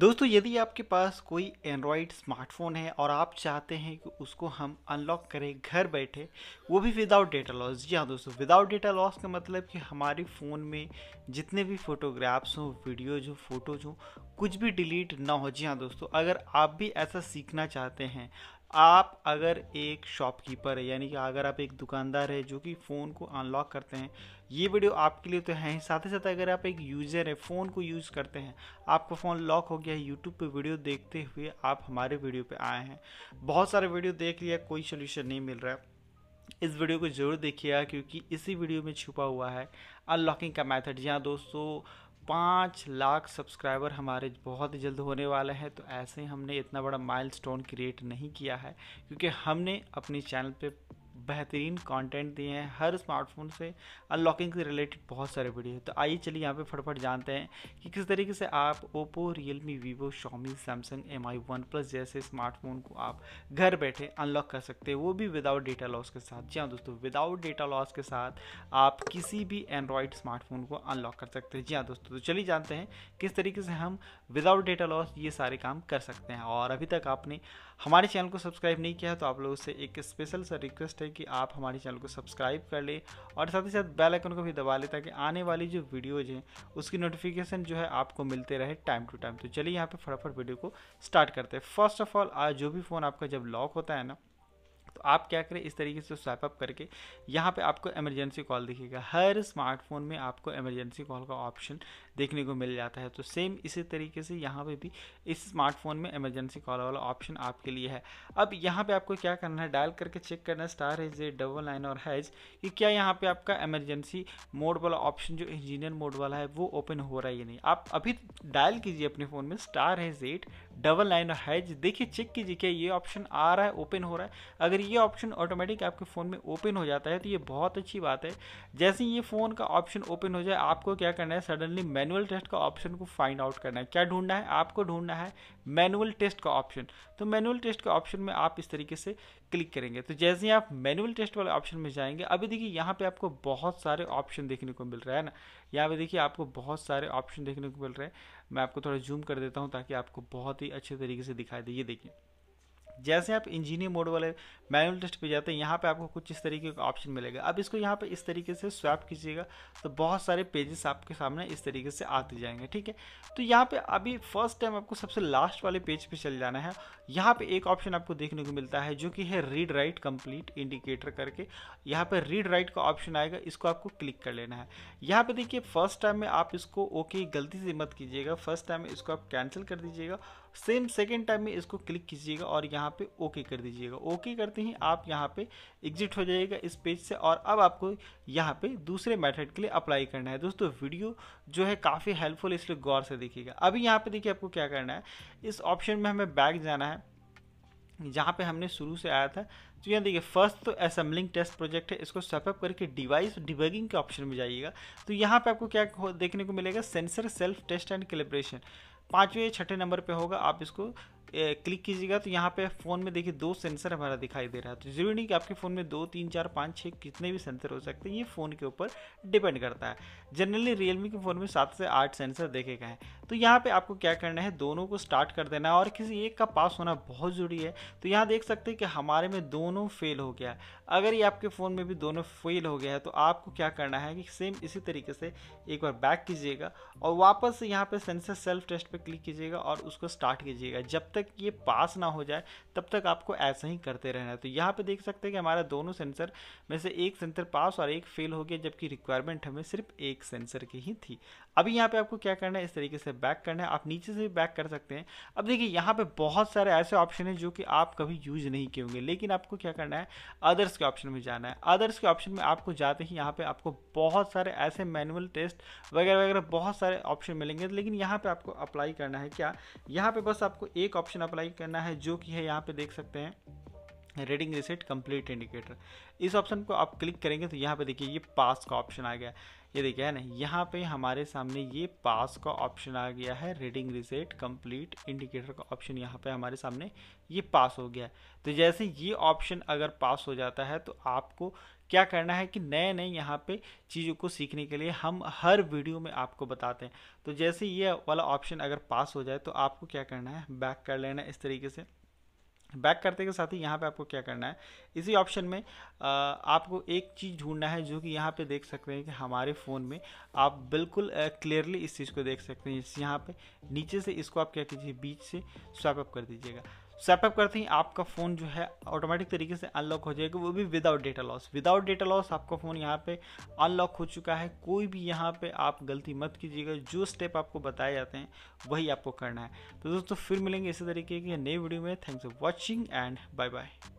दोस्तों यदि आपके पास कोई एंड्रॉयड स्मार्टफोन है और आप चाहते हैं कि उसको हम अनलॉक करें घर बैठे वो भी विदाउट डेटा लॉस जी हाँ दोस्तों विदाउट डेटा लॉस का मतलब कि हमारे फ़ोन में जितने भी फोटोग्राफ्स हों वीडियोज हों फ़ोटोज हों कुछ भी डिलीट ना हो जी हाँ दोस्तों अगर आप भी ऐसा सीखना चाहते हैं आप अगर एक शॉपकीपर है यानी कि अगर आप एक दुकानदार है जो कि फ़ोन को अनलॉक करते हैं ये वीडियो आपके लिए तो है ही साथ ही साथ अगर आप एक यूज़र है फ़ोन को यूज़ करते हैं आपका फ़ोन लॉक हो गया है यूट्यूब पे वीडियो देखते हुए आप हमारे वीडियो पे आए हैं बहुत सारे वीडियो देख लिया कोई सोल्यूशन नहीं मिल रहा है इस वीडियो को ज़रूर देखिएगा क्योंकि इसी वीडियो में छुपा हुआ है अनलॉकिंग का मैथड जहाँ दोस्तों पाँच लाख सब्सक्राइबर हमारे बहुत जल्द होने वाले हैं तो ऐसे ही हमने इतना बड़ा माइलस्टोन क्रिएट नहीं किया है क्योंकि हमने अपने चैनल पे बेहतरीन कंटेंट दिए हैं हर स्मार्टफोन से अनलॉकिंग से रिलेटेड बहुत सारे वीडियो तो आइए चलिए यहाँ पे फटाफट जानते हैं कि किस तरीके से आप Oppo Realme Vivo Xiaomi Samsung M I One Plus जैसे स्मार्टफोन को आप घर बैठे अनलॉक कर सकते हैं वो भी विदाउट डेटा लॉस के साथ जी हाँ दोस्तों विदाउट डेटा लॉस के साथ आप किसी भी एंड्रॉयड स्मार्टफोन को अनलॉक कर सकते हैं जी हाँ दोस्तों तो चलिए जानते हैं किस तरीके से हम विदाउट डेटा लॉस ये सारे काम कर सकते हैं और अभी तक आपने हमारे चैनल को सब्सक्राइब नहीं किया तो आप लोगों से एक स्पेशल सा रिक्वेस्ट है हैं कि आप हमारे चैनल को सब्सक्राइब कर लें और साथ ही साथ बेल आइकन को भी दबा लें ताकि आने वाली जो वीडियोज़ हैं उसकी नोटिफिकेशन जो है आपको मिलते रहे टाइम टू टाइम तो चलिए यहाँ पर फटाफट वीडियो को स्टार्ट करते हैं फर्स्ट ऑफ ऑल जो भी फ़ोन आपका जब लॉक होता है ना तो आप क्या करें इस तरीके से स्वाइप अप करके यहाँ पे आपको इमरजेंसी कॉल दिखेगा हर स्मार्टफोन में आपको इमरजेंसी कॉल का ऑप्शन देखने को मिल जाता है तो सेम इसी तरीके से यहाँ पे भी इस स्मार्टफोन में इमरजेंसी कॉल वाला ऑप्शन आपके लिए है अब यहाँ पे आपको क्या करना है डायल करके चेक करना है स्टार हेज डबल लाइन और हैज कि क्या यहाँ पे आपका इमरजेंसी मोड वाला ऑप्शन जो इंजीनियर मोड वाला है वो ओपन हो रहा है या नहीं आप अभी डायल कीजिए अपने फ़ोन में star hash at double line hash देखिए चेक कीजिए क्या ये ऑप्शन आ रहा है ओपन हो रहा है अगर ये ऑप्शन ऑटोमेटिक आपके फ़ोन में ओपन हो जाता है तो ये बहुत अच्छी बात है जैसे ये फ़ोन का ऑप्शन ओपन हो जाए आपको क्या करना है सडनली मैनुअल टेस्ट का ऑप्शन को फाइंड आउट करना है क्या ढूंढना है आपको ढूंढना है मैनुअल टेस्ट का ऑप्शन तो मैनुअल टेस्ट के ऑप्शन में आप इस तरीके से क्लिक करेंगे तो जैसे ही आप मैनुअल टेस्ट वाले ऑप्शन में जाएंगे अभी देखिए यहाँ पे आपको बहुत सारे ऑप्शन देखने को मिल रहा है ना यहाँ पे देखिए आपको बहुत सारे ऑप्शन देखने को मिल रहे हैं मैं आपको थोड़ा जूम कर देता हूँ ताकि आपको बहुत ही अच्छे तरीके से दिखाई दे ये देखिए जैसे आप इंजीनियर मोड वाले मैनुअल टेस्ट पे जाते हैं यहाँ पे आपको कुछ इस तरीके का ऑप्शन मिलेगा अब इसको यहाँ पे इस तरीके से स्वैप कीजिएगा तो बहुत सारे पेजेस आपके सामने इस तरीके से आते जाएंगे ठीक है तो यहाँ पे अभी फर्स्ट टाइम आपको सबसे लास्ट वाले पेज पे चल जाना है यहाँ पे एक ऑप्शन आपको देखने को मिलता है जो कि है रीड राइट कंप्लीट इंडिकेटर करके यहाँ पर रीड राइट का ऑप्शन आएगा इसको आपको क्लिक कर लेना है यहाँ पर देखिए फर्स्ट टाइम में आप इसको ओके गलती से मत कीजिएगा फर्स्ट टाइम इसको आप कैंसिल कर दीजिएगा सेम सेकेंड टाइम में इसको क्लिक कीजिएगा और यहाँ पे ओके कर दीजिएगा ओके करते ही आप यहाँ पे एग्जिट हो जाइएगा इस पेज से और अब आपको यहाँ पे दूसरे मेथड के लिए अप्लाई करना है दोस्तों वीडियो जो है काफ़ी हेल्पफुल इसलिए गौर से देखिएगा अभी यहाँ पे देखिए आपको क्या करना है इस ऑप्शन में हमें बैग जाना है जहाँ पे हमने शुरू से आया था तो यहाँ देखिए फर्स्ट तो असेंबलिंग टेस्ट प्रोजेक्ट है इसको सेपअप करके डिवाइस डिबगिंग के ऑप्शन में जाइएगा तो यहाँ पे आपको क्या देखने को मिलेगा sensor self test and calibration पाँचवें छठे नंबर पे होगा आप इसको क्लिक कीजिएगा तो यहाँ पे फ़ोन में देखिए दो सेंसर हमारा दिखाई दे रहा है तो ज़रूरी नहीं कि आपके फ़ोन में दो तीन चार पाँच छः कितने भी सेंसर हो सकते हैं ये फ़ोन के ऊपर डिपेंड करता है जनरली रियलमी के फ़ोन में सात से आठ सेंसर देखे गए हैं तो यहाँ पर आपको क्या करना है दोनों को स्टार्ट कर देना है और किसी एक का पास होना बहुत ज़रूरी है तो यहाँ देख सकते हैं कि हमारे में दोनों फेल हो गया अगर ये आपके फ़ोन में भी दोनों फेल हो गया है तो आपको क्या करना है कि सेम इसी तरीके से एक बार बैक कीजिएगा और वापस यहाँ पर सेंसर सेल्फ टेस्ट पर क्लिक कीजिएगा और उसको स्टार्ट कीजिएगा जब तक तक ये पास ना हो जाए तब तक आपको ऐसा ही करते रहना है तो यहाँ पे देख सकते हैं कि हमारा दोनों सेंसर में से एक सेंसर पास और एक फेल हो गया जबकि रिक्वायरमेंट हमें सिर्फ एक सेंसर की ही थी अभी यहाँ पे आपको क्या करना है इस तरीके से बैक करना है आप नीचे से भी बैक कर सकते हैं अब देखिए यहाँ पे बहुत सारे ऐसे ऑप्शन हैं जो कि आप कभी यूज नहीं किए होंगे लेकिन आपको क्या करना है अदर्स के ऑप्शन में जाना है अदर्स के ऑप्शन में आपको जाते ही यहाँ पे आपको बहुत सारे ऐसे मैनुअल टेस्ट वगैरह वगैरह बहुत सारे ऑप्शन मिलेंगे लेकिन यहाँ पे आपको अप्लाई करना है क्या यहाँ पे बस आपको एक ऑप्शन ऑप्शन अप्लाई करना है जो कि है यहाँ पे देख सकते हैं रेडिंग रिसेट कंप्लीट इंडिकेटर इस ऑप्शन को आप क्लिक करेंगे तो यहाँ पे देखिए ये पास का ऑप्शन आ गया ये देखिए है ना यहाँ पे हमारे सामने ये पास का ऑप्शन आ गया है रीडिंग रिसेट कंप्लीट इंडिकेटर का ऑप्शन यहाँ पे हमारे सामने ये पास हो गया है तो जैसे ये ऑप्शन अगर पास हो जाता है तो आपको क्या करना है कि नए नए यहाँ पे चीज़ों को सीखने के लिए हम हर वीडियो में आपको बताते हैं तो जैसे ये वाला ऑप्शन अगर पास हो जाए तो आपको क्या करना है बैक कर लेना इस तरीके से बैक करते के साथ ही यहाँ पे आपको क्या करना है इसी ऑप्शन में आ, आपको एक चीज़ ढूंढना है जो कि यहाँ पे देख सकते हैं कि हमारे फ़ोन में आप बिल्कुल क्लियरली इस चीज़ को देख सकते हैं इस यहाँ पे नीचे से इसको आप क्या कीजिए बीच से स्वैप अप कर दीजिएगा सेटअप करते ही आपका फ़ोन जो है ऑटोमेटिक तरीके से अनलॉक हो जाएगा वो भी without data loss without data loss आपका फ़ोन यहाँ पे अनलॉक हो चुका है कोई भी यहाँ पे आप गलती मत कीजिएगा जो स्टेप आपको बताए जाते हैं वही आपको करना है तो दोस्तों फिर मिलेंगे इसी तरीके की नई वीडियो में thanks for watching and bye bye